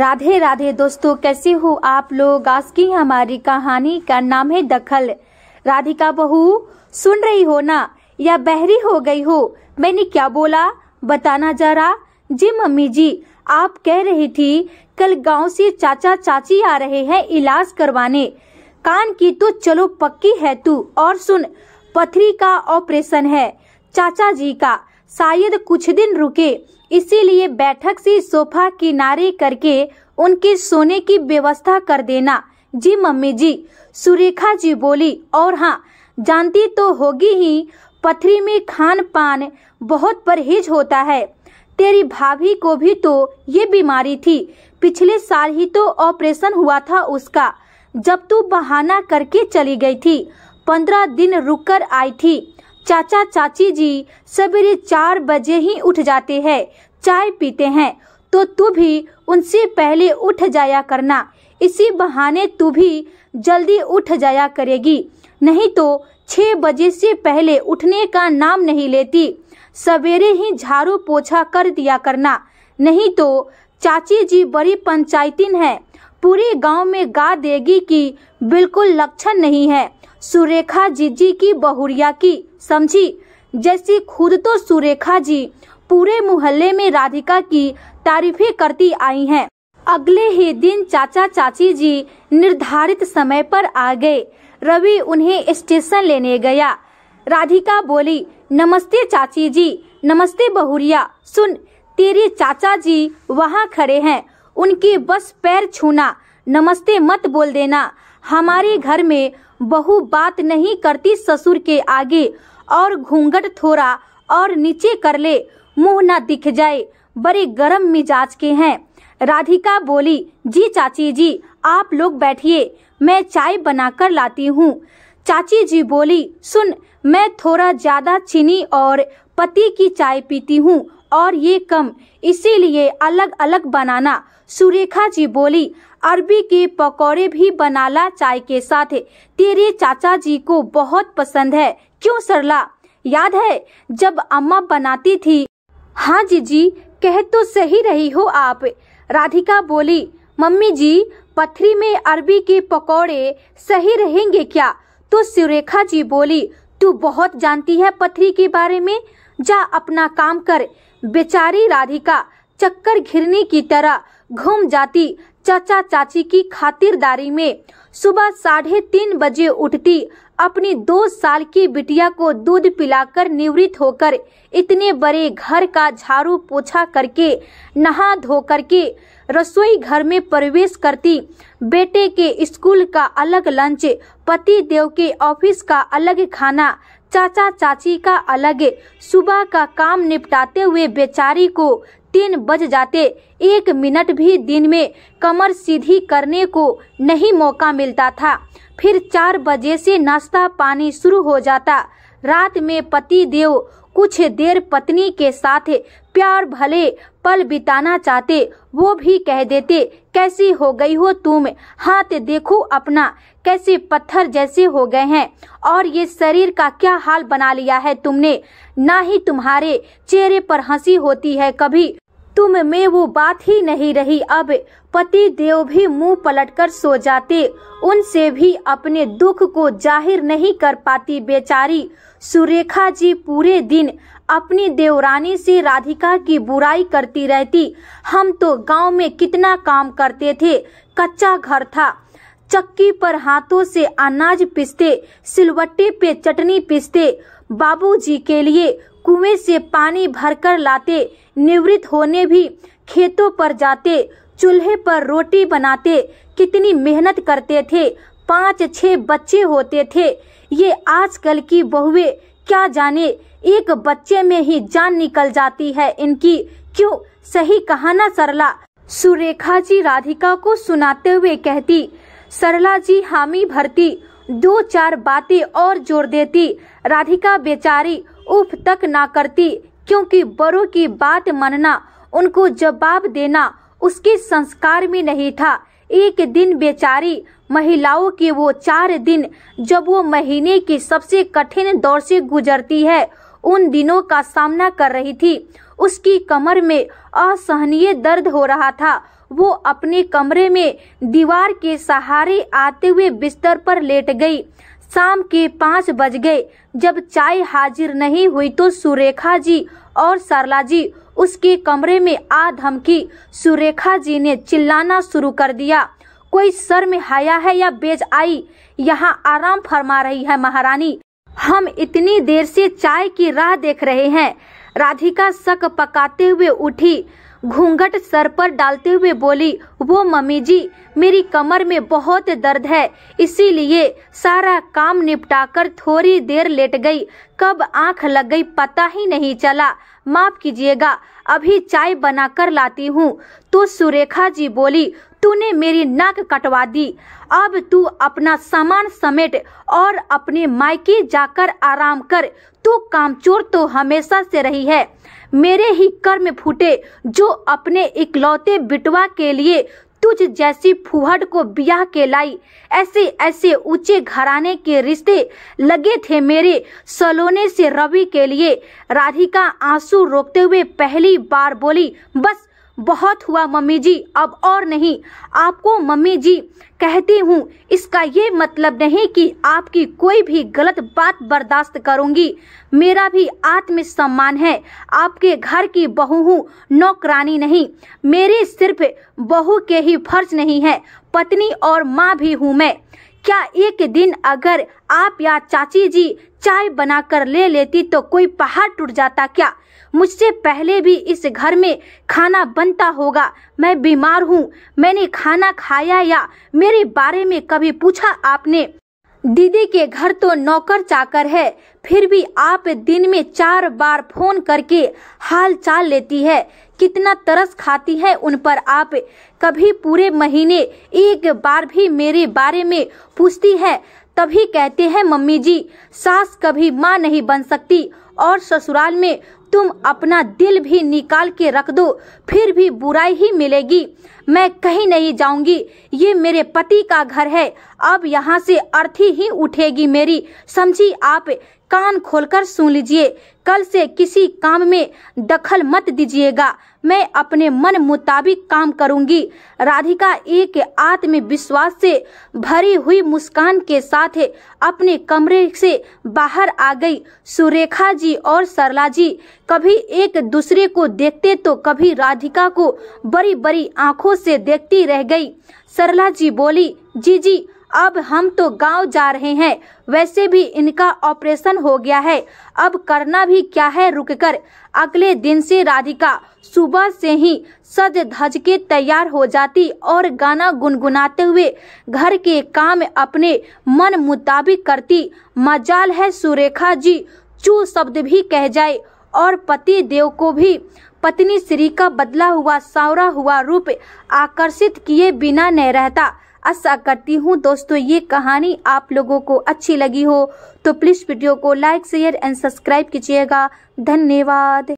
राधे राधे दोस्तों कैसे हो आप लोग आज की हमारी कहानी का नाम है दखल राधिका बहू सुन रही हो ना या बहरी हो गई हो मैंने क्या बोला बताना जरा जी मम्मी जी आप कह रही थी कल गांव से चाचा चाची आ रहे हैं इलाज करवाने कान की तो चलो पक्की है तू और सुन पथरी का ऑपरेशन है चाचा जी का शायद कुछ दिन रुके इसीलिए बैठक से सोफा किनारे करके उनके सोने की व्यवस्था कर देना जी मम्मी जी सुरेखा जी बोली और हाँ जानती तो होगी ही पथरी में खान पान बहुत परहेज होता है तेरी भाभी को भी तो ये बीमारी थी पिछले साल ही तो ऑपरेशन हुआ था उसका जब तू बहाना करके चली गई थी पंद्रह दिन रुक कर आई थी चाचा चाची जी सवेरे चार बजे ही उठ जाते हैं चाय पीते हैं तो तू भी उनसे पहले उठ जाया करना इसी बहाने तू भी जल्दी उठ जाया करेगी नहीं तो छह बजे से पहले उठने का नाम नहीं लेती सवेरे ही झाड़ू पोछा कर दिया करना नहीं तो चाची जी बड़ी पंचायतीन है पूरे गांव में गा देगी कि बिल्कुल लक्षण नहीं है सुरेखा जीजी की बहुरिया की समझी जैसी खुद तो सुरेखा जी पूरे मोहल्ले में राधिका की तारीफें करती आई हैं। अगले ही दिन चाचा चाची जी निर्धारित समय पर आ गए रवि उन्हें स्टेशन लेने गया राधिका बोली नमस्ते चाची जी नमस्ते बहुरिया सुन तेरे चाचा जी वहाँ खड़े हैं उनके बस पैर छूना नमस्ते मत बोल देना हमारे घर में बहु बात नहीं करती ससुर के आगे और घूंघट थोड़ा और नीचे कर ले मुंह न दिख जाए बड़े गर्म मिजाज के हैं राधिका बोली जी चाची जी आप लोग बैठिए मैं चाय बनाकर लाती हूँ चाची जी बोली सुन मैं थोड़ा ज्यादा चीनी और पति की चाय पीती हूँ और ये कम इसीलिए अलग अलग बनाना सुरेखा जी बोली अरबी के पकौड़े भी बनाला चाय के साथ तेरे चाचा जी को बहुत पसंद है क्यों सरला याद है जब अम्मा बनाती थी हाँ जी जी कह तो सही रही हो आप राधिका बोली मम्मी जी पथरी में अरबी के पकोड़े सही रहेंगे क्या तो सुरेखा जी बोली तू बहुत जानती है पथरी के बारे में जा अपना काम कर बेचारी राधिका चक्कर घिरने की तरह घूम जाती चाचा चाची की खातिरदारी में सुबह साढ़े तीन बजे उठती अपनी दो साल की बिटिया को दूध पिलाकर निवृत्त होकर इतने बड़े घर का झाड़ू पोछा करके नहा धो करके रसोई घर में प्रवेश करती बेटे के स्कूल का अलग लंच पति देव के ऑफिस का अलग खाना चाचा चाची का अलग सुबह का काम निपटाते हुए बेचारी को तीन बज जाते एक मिनट भी दिन में कमर सीधी करने को नहीं मौका मिलता था फिर चार बजे से नाश्ता पानी शुरू हो जाता रात में पति देव कुछ देर पत्नी के साथ प्यार भले पल बिताना चाहते वो भी कह देते कैसी हो गई हो तुम हाथ देखो अपना कैसे पत्थर जैसे हो गए हैं और ये शरीर का क्या हाल बना लिया है तुमने ना ही तुम्हारे चेहरे पर हंसी होती है कभी तुम में वो बात ही नहीं रही अब पति देव भी मुंह पलटकर सो जाते उनसे भी अपने दुख को जाहिर नहीं कर पाती बेचारी सुरेखा जी पूरे दिन अपनी देवरानी से राधिका की बुराई करती रहती हम तो गांव में कितना काम करते थे कच्चा घर था चक्की पर हाथों से अनाज पिसते सिलवट्टे पे चटनी पिसते बाबूजी के लिए कुएं से पानी भरकर लाते निवृत्त होने भी खेतों पर जाते चूल्हे पर रोटी बनाते कितनी मेहनत करते थे पाँच छह बच्चे होते थे ये आजकल की बहुए क्या जाने एक बच्चे में ही जान निकल जाती है इनकी क्यों सही कहा ना सरला सुरेखा जी राधिका को सुनाते हुए कहती सरला जी हामी भरती दो चार बातें और जोड़ देती राधिका बेचारी उफ तक ना करती क्योंकि बड़ों की बात मानना उनको जवाब देना उसके संस्कार में नहीं था एक दिन बेचारी महिलाओं के वो चार दिन जब वो महीने के सबसे कठिन दौर से गुजरती है उन दिनों का सामना कर रही थी उसकी कमर में असहनीय दर्द हो रहा था वो अपने कमरे में दीवार के सहारे आते हुए बिस्तर पर लेट गई शाम के पाँच बज गए जब चाय हाजिर नहीं हुई तो सुरेखा जी और सरला जी उसके कमरे में आ धमकी सुरेखा जी ने चिल्लाना शुरू कर दिया कोई सर में हाया है या बेज आई यहाँ आराम फरमा रही है महारानी हम इतनी देर से चाय की राह देख रहे हैं राधिका शक पकाते हुए उठी घूंघट सर पर डालते हुए बोली वो मम्मी जी मेरी कमर में बहुत दर्द है इसीलिए सारा काम निपटाकर थोड़ी देर लेट गई कब आंख लग गई पता ही नहीं चला माफ कीजिएगा अभी चाय बनाकर लाती हूँ तो सुरेखा जी बोली तूने मेरी नाक कटवा दी अब तू अपना सामान समेट और अपने मायके जाकर आराम कर तू कामचोर तो हमेशा से रही है मेरे ही कर्म फूटे जो अपने इकलौते बिटवा के लिए तुझ जैसी फुहड़ को ब्याह के लाई ऐसे ऐसे ऊंचे घराने के रिश्ते लगे थे मेरे सलोने से रवि के लिए राधिका आंसू रोकते हुए पहली बार बोली बस बहुत हुआ मम्मी जी अब और नहीं आपको मम्मी जी कहती हूँ इसका ये मतलब नहीं कि आपकी कोई भी गलत बात बर्दाश्त करूँगी मेरा भी आत्मसम्मान है आपके घर की बहू हूँ नौकरानी नहीं मेरे सिर्फ बहू के ही फर्ज नहीं है पत्नी और माँ भी हूँ मैं क्या एक दिन अगर आप या चाची जी चाय बनाकर ले लेती तो कोई पहाड़ टूट जाता क्या मुझसे पहले भी इस घर में खाना बनता होगा मैं बीमार हूँ मैंने खाना खाया या मेरे बारे में कभी पूछा आपने दीदी के घर तो नौकर चाकर है फिर भी आप दिन में चार बार फोन करके हाल चाल लेती है कितना तरस खाती है उन पर आप कभी पूरे महीने एक बार भी मेरे बारे में पूछती है तभी कहते हैं मम्मी जी सास कभी माँ नहीं बन सकती और ससुराल में तुम अपना दिल भी निकाल के रख दो फिर भी बुराई ही मिलेगी मैं कहीं नहीं जाऊंगी ये मेरे पति का घर है अब यहाँ से अर्थी ही उठेगी मेरी समझी आप कान खोलकर सुन लीजिए कल से किसी काम में दखल मत दीजिएगा मैं अपने मन मुताबिक काम करूंगी राधिका एक आत्मविश्वास से भरी हुई मुस्कान के साथ अपने कमरे से बाहर आ गई सुरेखा जी और सरला जी कभी एक दूसरे को देखते तो कभी राधिका को बड़ी बड़ी आंखों से देखती रह गई सरला जी बोली जी जी अब हम तो गांव जा रहे हैं वैसे भी इनका ऑपरेशन हो गया है अब करना भी क्या है रुककर अगले दिन से राधिका सुबह से ही सज धज के तैयार हो जाती और गाना गुनगुनाते हुए घर के काम अपने मन मुताबिक करती मजाल है सुरेखा जी चू शब्द भी कह जाए और पति देव को भी पत्नी श्री का बदला हुआ सावरा हुआ रूप आकर्षित किए बिना न रहता आशा करती हूँ दोस्तों ये कहानी आप लोगों को अच्छी लगी हो तो प्लीज़ वीडियो को लाइक शेयर एंड सब्सक्राइब कीजिएगा धन्यवाद